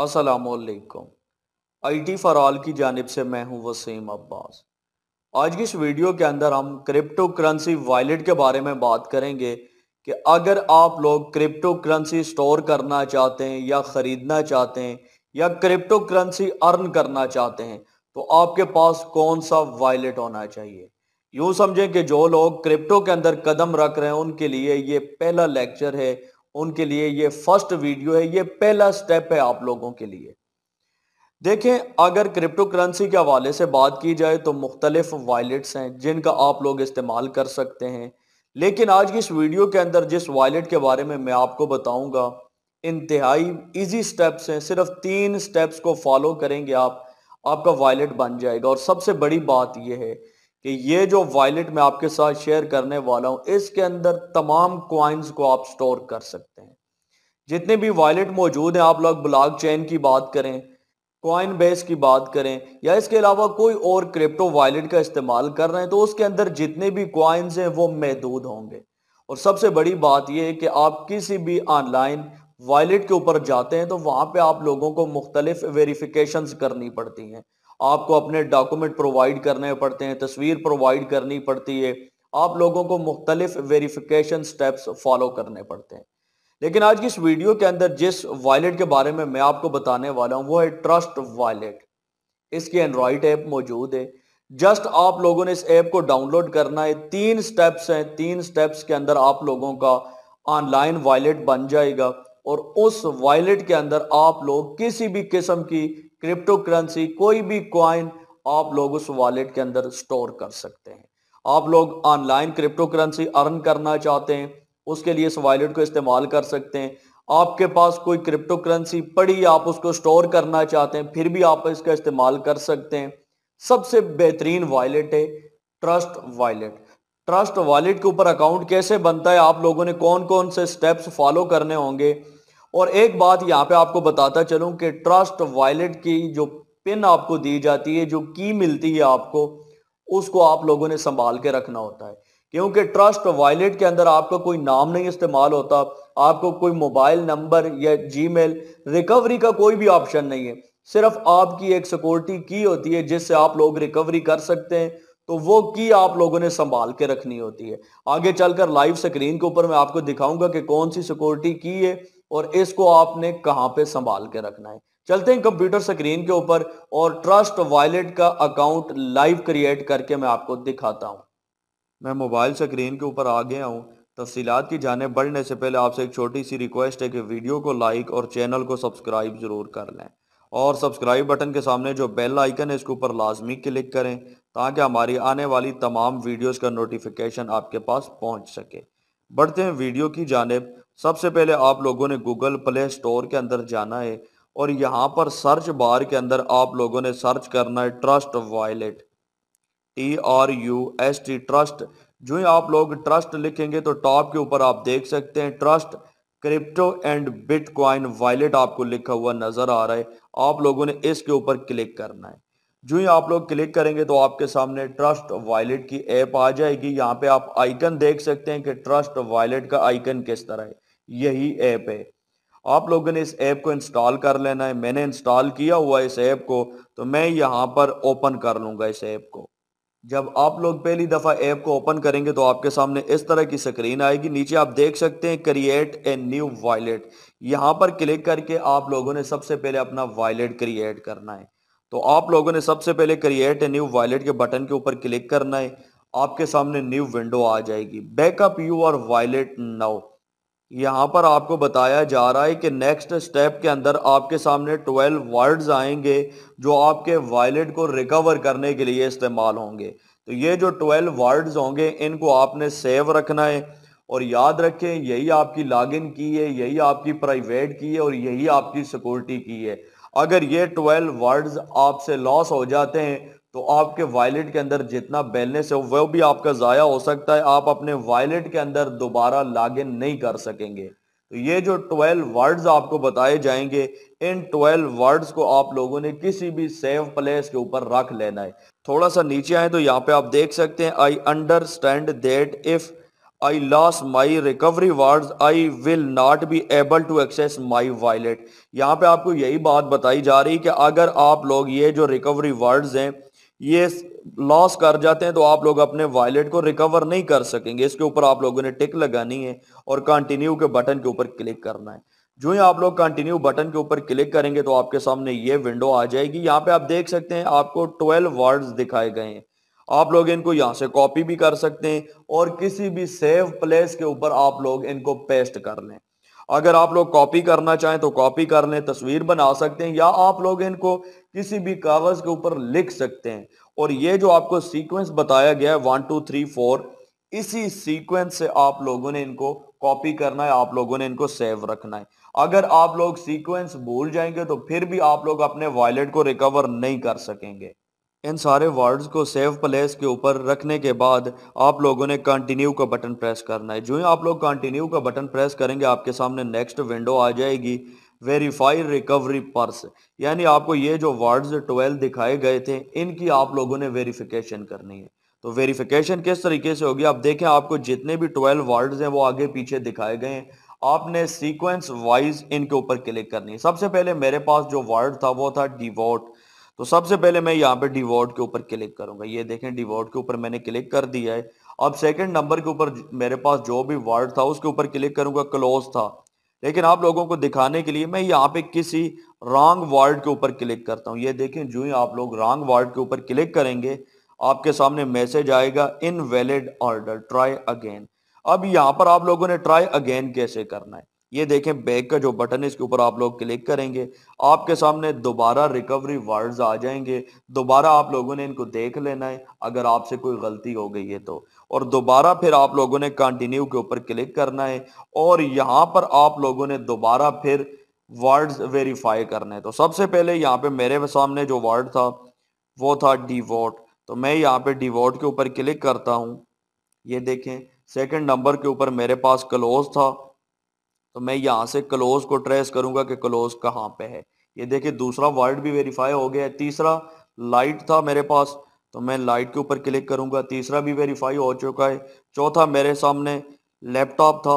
असलकम I T for all की जानब से मैं हूं वसीम अब्बास आज की इस वीडियो के अंदर हम क्रिप्टो करेंसी वॉलेट के बारे में बात करेंगे कि अगर आप लोग क्रिप्टो करेंसी स्टोर करना चाहते हैं या ख़रीदना चाहते हैं या क्रिप्टो करेंसी अर्न करना चाहते हैं तो आपके पास कौन सा वॉलेट होना चाहिए यूँ समझें कि जो लोग क्रिप्टो के अंदर कदम रख रहे हैं उनके लिए ये पहला लेक्चर है उनके लिए ये फर्स्ट वीडियो है ये पहला स्टेप है आप लोगों के लिए देखें अगर क्रिप्टो करेंसी के हवाले से बात की जाए तो मुख्तलिफ वॉलेट्स हैं जिनका आप लोग इस्तेमाल कर सकते हैं लेकिन आज की इस वीडियो के अंदर जिस वॉलेट के बारे में मैं आपको बताऊंगा इंतहाई इजी स्टेप्स हैं सिर्फ तीन स्टेप्स को फॉलो करेंगे आप आपका वॉलेट बन जाएगा और सबसे बड़ी बात यह है कि ये जो वॉलेट मैं आपके साथ शेयर करने वाला हूं इसके अंदर तमाम क्वाइंस को आप स्टोर कर सकते हैं जितने भी वॉलेट मौजूद हैं आप लोग ब्लॉक चेन की बात करें क्वाइन बेस की बात करें या इसके अलावा कोई और क्रिप्टो वॉलेट का इस्तेमाल कर रहे हैं तो उसके अंदर जितने भी क्वाइंस हैं वो महदूद होंगे और सबसे बड़ी बात यह है कि आप किसी भी ऑनलाइन वॉलेट के ऊपर जाते हैं तो वहां पे आप लोगों को मुख्तलिफ वेरिफिकेशंस करनी पड़ती हैं आपको अपने डॉक्यूमेंट प्रोवाइड करने पड़ते हैं तस्वीर प्रोवाइड करनी पड़ती है आप लोगों को मुख्तलिफ वेरीफिकेशन स्टेप्स फॉलो करने पड़ते हैं लेकिन आज की इस वीडियो के अंदर जिस वॉलेट के बारे में मैं आपको बताने वाला हूँ वो है ट्रस्ट वॉलेट इसकी एंड्रॉइड ऐप मौजूद है जस्ट आप लोगों ने इस ऐप को डाउनलोड करना है तीन स्टेप्स हैं तीन स्टेप्स के अंदर आप लोगों का ऑनलाइन वॉलेट बन जाएगा और उस वॉलेट के अंदर आप लोग किसी भी किस्म की क्रिप्टो करेंसी कोई भी क्वाइन आप लोग उस वॉलेट के अंदर स्टोर कर सकते हैं आप लोग ऑनलाइन क्रिप्टो करेंसी अर्न करना चाहते हैं उसके लिए इस वॉलेट को इस्तेमाल कर सकते हैं आपके पास कोई क्रिप्टो करेंसी पड़ी आप उसको स्टोर करना चाहते हैं फिर भी आप इसका इस्तेमाल कर सकते हैं सबसे बेहतरीन वॉलेट है ट्रस्ट वॉलेट ट्रस्ट वॉलेट के ऊपर अकाउंट कैसे बनता है आप लोगों ने कौन कौन से स्टेप्स फॉलो करने होंगे और एक बात यहाँ पे आपको बताता चलूँ कि ट्रस्ट वॉलेट की जो पिन आपको दी जाती है जो की मिलती है आपको उसको आप लोगों ने संभाल के रखना होता है क्योंकि ट्रस्ट वॉलेट के अंदर आपका कोई नाम नहीं इस्तेमाल होता आपको कोई मोबाइल नंबर या जीमेल रिकवरी का कोई भी ऑप्शन नहीं है सिर्फ आपकी एक सिक्योरिटी की होती है जिससे आप लोग रिकवरी कर सकते हैं तो वो की आप लोगों ने संभाल के रखनी होती है आगे चलकर लाइव स्क्रीन के ऊपर मैं आपको दिखाऊंगा कि कौन सी सिक्योरिटी की है और इसको आपने कहां पे संभाल के रखना है चलते हैं कंप्यूटर स्क्रीन के ऊपर और ट्रस्ट वॉलेट का अकाउंट लाइव क्रिएट करके मैं आपको दिखाता हूं मैं मोबाइल स्क्रीन के ऊपर आ गया हूं तफसीत की जाने बढ़ने से पहले आपसे एक छोटी सी रिक्वेस्ट है कि वीडियो को लाइक और चैनल को सब्सक्राइब ज़रूर कर लें और सब्सक्राइब बटन के सामने जो बेल आइकन है इसके ऊपर लाजमी क्लिक करें ताकि हमारी आने वाली तमाम वीडियोस का नोटिफिकेशन आपके पास पहुंच सके बढ़ते हैं वीडियो की जानब सबसे पहले आप लोगों ने गूगल प्ले स्टोर के अंदर जाना है और यहाँ पर सर्च बार के अंदर आप लोगों ने सर्च करना है trust wallet T R U S T trust जो ही आप लोग ट्रस्ट लिखेंगे तो टॉप के ऊपर आप देख सकते हैं trust crypto and bitcoin wallet आपको लिखा हुआ नजर आ रहा है आप लोगों ने इसके ऊपर क्लिक करना है जो ही आप लोग क्लिक करेंगे तो आपके सामने ट्रस्ट वायलेट की ऐप आ जाएगी यहाँ पे आप आइकन देख सकते हैं कि ट्रस्ट वायलेट का आइकन किस तरह है यही ऐप है आप लोगों ने इस ऐप को इंस्टॉल कर लेना है मैंने इंस्टॉल किया हुआ इस ऐप को तो मैं यहाँ पर ओपन कर लूंगा इस ऐप को जब आप लोग पहली दफ़ा ऐप को ओपन करेंगे तो आपके सामने इस तरह की स्क्रीन आएगी नीचे आप देख सकते हैं क्रिएट ए न्यू वॉलेट यहाँ पर क्लिक करके आप लोगों ने सबसे पहले अपना वॉलेट क्रिएट करना है तो आप लोगों ने सबसे पहले क्रिएट ए न्यू वॉलेट के बटन के ऊपर क्लिक करना है आपके सामने न्यू विंडो आ जाएगी बैकअप यू और वॉलेट नाउ यहाँ पर आपको बताया जा रहा है कि नेक्स्ट स्टेप के अंदर आपके सामने 12 वर्ड्स आएंगे जो आपके वायलेट को रिकवर करने के लिए इस्तेमाल होंगे तो ये जो 12 वर्ड्स होंगे इनको आपने सेव रखना है और याद रखें यही आपकी लॉगिन की है यही आपकी प्राइवेट की है और यही आपकी सिक्योरिटी की है अगर ये 12 वर्ड्स आपसे लॉस हो जाते हैं तो आपके वॉलेट के अंदर जितना बैलेंस है वह भी आपका ज़ाया हो सकता है आप अपने वॉलेट के अंदर दोबारा इन नहीं कर सकेंगे तो ये जो 12 वर्ड्स आपको बताए जाएंगे इन 12 वर्ड्स को आप लोगों ने किसी भी सेव प्लेस के ऊपर रख लेना है थोड़ा सा नीचे आए तो यहाँ पे आप देख सकते हैं I understand that if I lose my recovery words I will not be able to access my wallet यहाँ पे आपको यही बात बताई जा रही है कि अगर आप लोग ये जो रिकवरी वर्ड्स हैं ये लॉस कर जाते हैं तो आप लोग अपने वॉलेट को रिकवर नहीं कर सकेंगे इसके ऊपर आप लोगों ने टिक लगानी है और कंटिन्यू के बटन के ऊपर क्लिक करना है जो ही आप लोग कंटिन्यू बटन के ऊपर क्लिक करेंगे तो आपके सामने ये विंडो आ जाएगी यहाँ पे आप देख सकते हैं आपको ट्वेल्व वर्ड्स दिखाए गए हैं आप लोग इनको यहाँ से कॉपी भी कर सकते हैं और किसी भी सेव प्लेस के ऊपर आप लोग इनको पेस्ट कर लें अगर आप लोग कॉपी करना चाहें तो कॉपी कर लें तस्वीर बना सकते हैं या आप लोग इनको किसी भी कागज के ऊपर लिख सकते हैं और ये जो आपको सीक्वेंस बताया गया है वन टू थ्री फोर इसी सीक्वेंस से आप लोगों ने इनको कॉपी करना है आप लोगों ने इनको सेव रखना है अगर आप लोग सीक्वेंस भूल जाएंगे तो फिर भी आप लोग अपने वॉलेट को रिकवर नहीं कर सकेंगे इन सारे वर्ड्स को सेव प्लेस के ऊपर रखने के बाद आप लोगों ने कंटिन्यू का बटन प्रेस करना है जो ही आप लोग कंटिन्यू का बटन प्रेस करेंगे आपके सामने नेक्स्ट विंडो आ जाएगी वेरीफाई रिकवरी पर्स यानी आपको ये जो वर्ड्स ट्वेल्व दिखाए गए थे इनकी आप लोगों ने वेरीफिकेशन करनी है तो वेरिफिकेशन किस तरीके से होगी आप देखें आपको जितने भी ट्वेल्व वर्ड्स हैं वो आगे पीछे दिखाए गए हैं आपने सीक्वेंस वाइज इनके ऊपर क्लिक करनी है सबसे पहले मेरे पास जो वर्ड था वो था डिवोट तो सबसे पहले मैं यहाँ पे डिवॉर्ड के ऊपर क्लिक करूंगा ये देखें डिवॉर्ड के ऊपर मैंने क्लिक कर दिया है अब सेकंड नंबर के ऊपर मेरे पास जो भी वर्ड था उसके ऊपर क्लिक करूंगा क्लोज था लेकिन आप लोगों को दिखाने के लिए मैं यहाँ पे किसी रॉन्ग वर्ड के ऊपर क्लिक करता हूँ ये देखें जो ही आप लोग रॉन्ग वर्ड के ऊपर क्लिक करेंगे आपके सामने मैसेज आएगा invalid order try again अब यहाँ पर आप लोगों ने ट्राई अगेन कैसे करना है ये देखें बैक का जो बटन है इसके ऊपर आप लोग क्लिक करेंगे आपके सामने दोबारा रिकवरी वर्ड्स आ जाएंगे दोबारा आप लोगों ने इनको देख लेना है अगर आपसे कोई गलती हो गई है तो और दोबारा फिर आप लोगों ने कंटिन्यू के ऊपर क्लिक करना है और यहाँ पर आप लोगों ने दोबारा फिर वर्ड्स वेरीफाई करना है तो सबसे पहले यहाँ पे मेरे सामने जो वर्ड था वो था डिवॉट तो मैं यहाँ पे डिवॉट के ऊपर क्लिक करता हूँ ये देखें सेकेंड नंबर के ऊपर मेरे पास क्लोज था तो मैं यहाँ से क्लोज को ट्रेस करूंगा कि क्लोज कहाँ पे है ये देखिए दूसरा वर्ड भी वेरीफाई हो गया है तीसरा लाइट था मेरे पास तो मैं लाइट के ऊपर क्लिक करूंगा तीसरा भी वेरीफाई हो चुका है चौथा मेरे सामने लैपटॉप था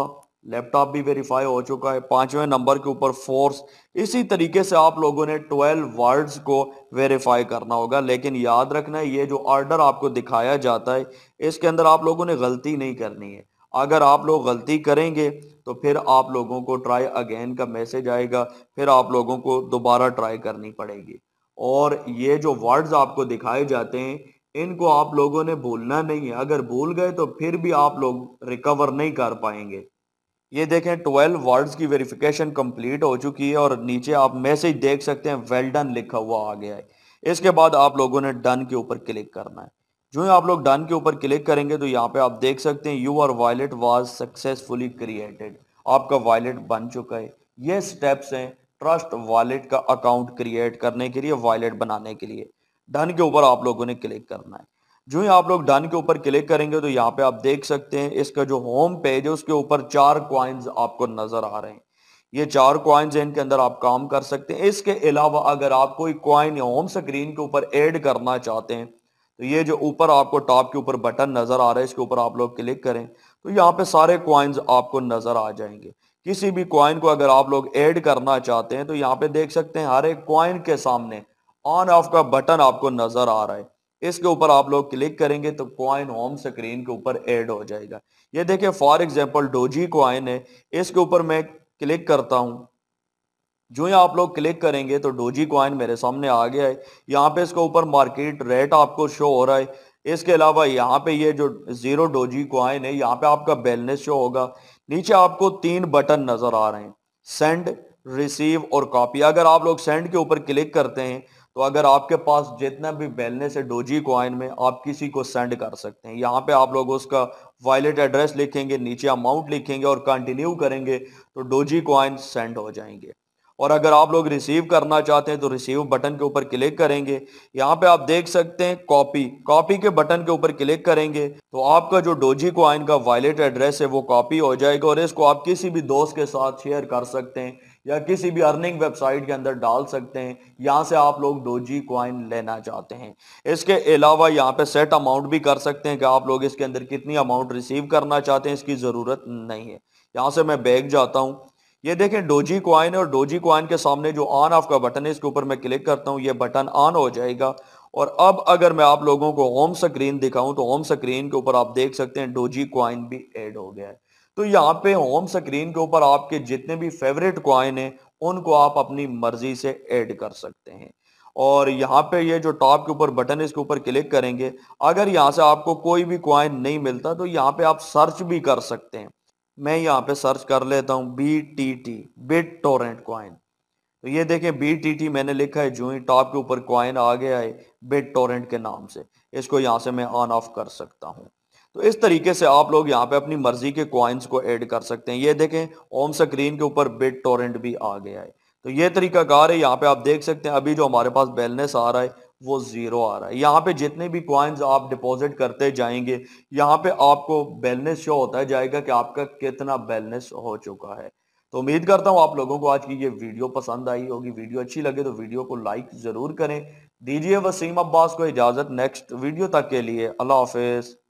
लैपटॉप भी वेरीफाई हो चुका है पांचवें नंबर के ऊपर फोर्स इसी तरीके से आप लोगों ने ट्वेल्व वर्ड्स को वेरीफाई करना होगा लेकिन याद रखना है ये जो ऑर्डर आपको दिखाया जाता है इसके अंदर आप लोगों ने गलती नहीं करनी है अगर आप लोग गलती करेंगे तो फिर आप लोगों को ट्राई अगेन का मैसेज आएगा फिर आप लोगों को दोबारा ट्राई करनी पड़ेगी और ये जो वर्ड्स आपको दिखाए जाते हैं इनको आप लोगों ने भूलना नहीं है अगर भूल गए तो फिर भी आप लोग रिकवर नहीं कर पाएंगे ये देखें ट्वेल्व वर्ड्स की वेरिफिकेशन कंप्लीट हो चुकी है और नीचे आप मैसेज देख सकते हैं वेल डन लिखा हुआ आ गया है इसके बाद आप लोगों ने डन के ऊपर क्लिक करना है जो ही आप लोग डन के ऊपर क्लिक करेंगे तो यहाँ पे आप देख सकते हैं you are wallet was successfully created आपका वायलेट बन चुका है ये स्टेप्स हैं ट्रस्ट वॉलेट का अकाउंट क्रिएट करने के लिए वॉलेट बनाने के लिए डन के ऊपर आप लोगों ने क्लिक करना है जो ही आप लोग डन के ऊपर क्लिक करेंगे तो यहाँ पे आप देख सकते हैं इसका जो होम पेज है उसके ऊपर चार क्वाइंस आपको नजर आ रहे हैं ये चार क्वाइंस हैं इनके अंदर आप काम कर सकते हैं इसके अलावा अगर आप कोई क्वाइन होम स्क्रीन के ऊपर एड करना चाहते हैं तो ये जो ऊपर आपको टॉप के ऊपर बटन नज़र आ रहा है इसके ऊपर आप लोग क्लिक करें तो यहाँ पे सारे क्वाइंस आपको नज़र आ जाएंगे किसी भी क्वाइन को अगर आप लोग ऐड करना चाहते हैं तो यहाँ पे देख सकते हैं हर एक क्वाइन के सामने ऑन ऑफ का बटन आपको नज़र आ रहा है इसके ऊपर आप लोग क्लिक करेंगे तो क्वाइन होम स्क्रीन के ऊपर ऐड हो जाएगा ये देखिए फॉर एग्जाम्पल डोजी क्वाइन है इसके ऊपर मैं क्लिक करता हूँ जो ही आप लोग क्लिक करेंगे तो डोजी क्वाइन मेरे सामने आ गया है यहाँ पे इसके ऊपर मार्केट रेट आपको शो हो रहा है इसके अलावा यहाँ पे ये जो जीरो डोजी क्वाइन है यहाँ पे आपका बैलेंस शो होगा नीचे आपको तीन बटन नजर आ रहे हैं सेंड रिसीव और कॉपी अगर आप लोग सेंड के ऊपर क्लिक करते हैं तो अगर आपके पास जितना भी बैलेंस है डोजी क्वाइन में आप किसी को सेंड कर सकते हैं यहाँ पे आप लोग उसका वॉलेट एड्रेस लिखेंगे नीचे अमाउंट लिखेंगे और कंटिन्यू करेंगे तो डोजी क्वाइन सेंड हो जाएंगे और अगर आप लोग रिसीव करना चाहते हैं तो रिसीव बटन के ऊपर क्लिक करेंगे यहाँ पे आप देख सकते हैं कॉपी कॉपी के बटन के ऊपर क्लिक करेंगे तो आपका जो डोजी आइन का वॉलेट एड्रेस है वो कॉपी हो जाएगा और इसको आप किसी भी दोस्त के साथ शेयर कर सकते हैं या किसी भी अर्निंग वेबसाइट के अंदर डाल सकते हैं यहाँ से आप लोग डोजी क्वाइन लेना चाहते हैं इसके अलावा यहाँ पे सेट अमाउंट भी कर सकते हैं कि आप लोग इसके अंदर कितनी अमाउंट रिसीव करना चाहते हैं इसकी ज़रूरत नहीं है यहाँ से मैं बैग जाता हूँ ये देखें डोजी क्वाइन और डोजी क्वाइन के सामने जो ऑन ऑफ का बटन है इसके ऊपर मैं क्लिक करता हूँ ये बटन ऑन हो जाएगा और अब अगर मैं आप लोगों को होम स्क्रीन दिखाऊं तो होम स्क्रीन के ऊपर आप देख सकते हैं डोजी क्वाइन भी ऐड हो गया है तो यहाँ पे होम स्क्रीन के ऊपर आपके जितने भी फेवरेट क्वाइन हैं उनको आप अपनी मर्जी से ऐड कर सकते हैं और यहाँ पे ये जो टॉप के ऊपर बटन है इसके ऊपर क्लिक करेंगे अगर यहाँ से आपको कोई भी क्वाइन नहीं मिलता तो यहाँ पे आप सर्च भी कर सकते हैं मैं यहाँ पे सर्च कर लेता हूँ B T T BitTorrent coin तो ये देखें बी टी टी मैंने लिखा है जो ही टॉप के ऊपर क्वाइन आ गया है बिट टोरेंट के नाम से इसको यहाँ से मैं ऑन ऑफ कर सकता हूँ तो इस तरीके से आप लोग यहाँ पे अपनी मर्जी के क्वाइंस को ऐड कर सकते हैं ये देखें ओम स्क्रीन के ऊपर बिट टोरेंट भी आ गया है तो ये तरीका कार है यहाँ पे आप देख सकते हैं अभी जो हमारे पास बैलेंस आ रहा है वो ज़ीरो आ रहा है यहाँ पे जितने भी कॉइन्स आप डिपॉजिट करते जाएंगे यहाँ पे आपको बैलेंस शो होता है जाएगा कि आपका कितना बैलेंस हो चुका है तो उम्मीद करता हूँ आप लोगों को आज की ये वीडियो पसंद आई होगी वीडियो अच्छी लगे तो वीडियो को लाइक ज़रूर करें दीजिए वसीम अब्बास को इजाज़त नेक्स्ट वीडियो तक के लिए अल्लाह हाफिज़